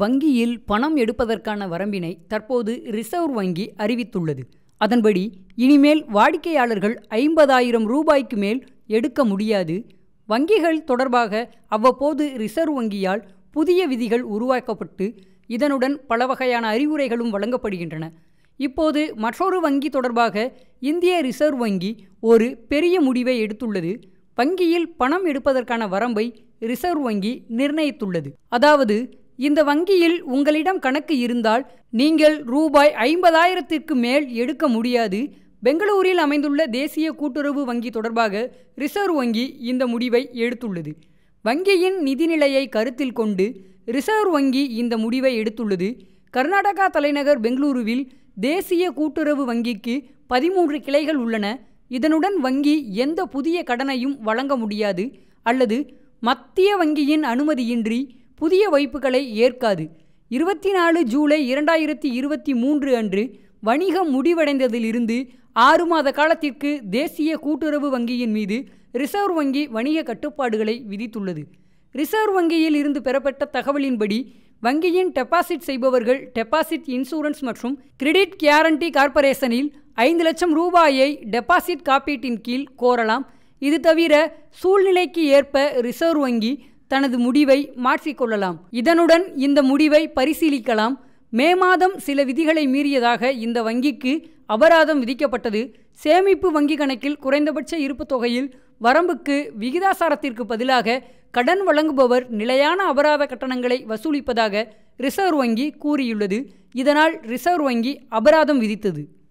வங்கியில் பணம் எடுப்பதற்கான வரம்பினை தற்போது ரிசர்வ் வங்கி அறிவித்துள்ளது அதன்படி இனிமேல் வாடிக்கையாளர்கள் ஐம்பதாயிரம் ரூபாய்க்கு மேல் எடுக்க முடியாது வங்கிகள் தொடர்பாக அவ்வப்போது ரிசர்வ் வங்கியால் புதிய விதிகள் உருவாக்கப்பட்டு இதனுடன் பல வகையான அறிவுரைகளும் வழங்கப்படுகின்றன இப்போது மற்றொரு வங்கி தொடர்பாக இந்திய ரிசர்வ் வங்கி ஒரு பெரிய முடிவை எடுத்துள்ளது வங்கியில் பணம் எடுப்பதற்கான வரம்பை ரிசர்வ் வங்கி நிர்ணயித்துள்ளது அதாவது இந்த வங்கியில் உங்களிடம் கணக்கு இருந்தால் நீங்கள் ரூபாய் ஐம்பதாயிரத்திற்கு மேல் எடுக்க முடியாது பெங்களூரில் அமைந்துள்ள தேசிய கூட்டுறவு வங்கி தொடர்பாக ரிசர்வ் வங்கி இந்த முடிவை எடுத்துள்ளது வங்கியின் நிதிநிலையை கருத்தில் கொண்டு ரிசர்வ் வங்கி இந்த முடிவை எடுத்துள்ளது கர்நாடகா தலைநகர் பெங்களூருவில் தேசிய கூட்டுறவு வங்கிக்கு பதிமூன்று கிளைகள் உள்ளன இதனுடன் வங்கி எந்த புதிய கடனையும் வழங்க முடியாது அல்லது மத்திய வங்கியின் அனுமதியின்றி புதிய வைப்புகளை ஏற்காது இருபத்தி நாலு ஜூலை இரண்டாயிரத்தி இருபத்தி மூன்று அன்று வணிகம் முடிவடைந்ததிலிருந்து ஆறு மாத காலத்திற்கு தேசிய கூட்டுறவு வங்கியின் மீது ரிசர்வ் வங்கி வணிக கட்டுப்பாடுகளை விதித்துள்ளது ரிசர்வ் வங்கியில் இருந்து பெறப்பட்ட தகவலின்படி வங்கியின் டெபாசிட் செய்பவர்கள் டெபாசிட் இன்சூரன்ஸ் மற்றும் கிரெடிட் கேரண்டி கார்ப்பரேஷனில் ஐந்து லட்சம் ரூபாயை டெபாசிட் காப்பீட்டின் கீழ் கோரலாம் இது தவிர சூழ்நிலைக்கு ஏற்ப ரிசர்வ் வங்கி தனது முடிவை மாற்றிக்கொள்ளலாம் இதனுடன் இந்த முடிவை பரிசீலிக்கலாம் மே மாதம் சில விதிகளை மீறியதாக இந்த வங்கிக்கு அபராதம் விதிக்கப்பட்டது சேமிப்பு வங்கி கணக்கில் குறைந்தபட்ச இருப்பு தொகையில் வரம்புக்கு விகிதாசாரத்திற்கு பதிலாக கடன் வழங்குபவர் நிலையான அபராத கட்டணங்களை வசூலிப்பதாக ரிசர்வ் வங்கி கூறியுள்ளது இதனால் ரிசர்வ் வங்கி அபராதம் விதித்தது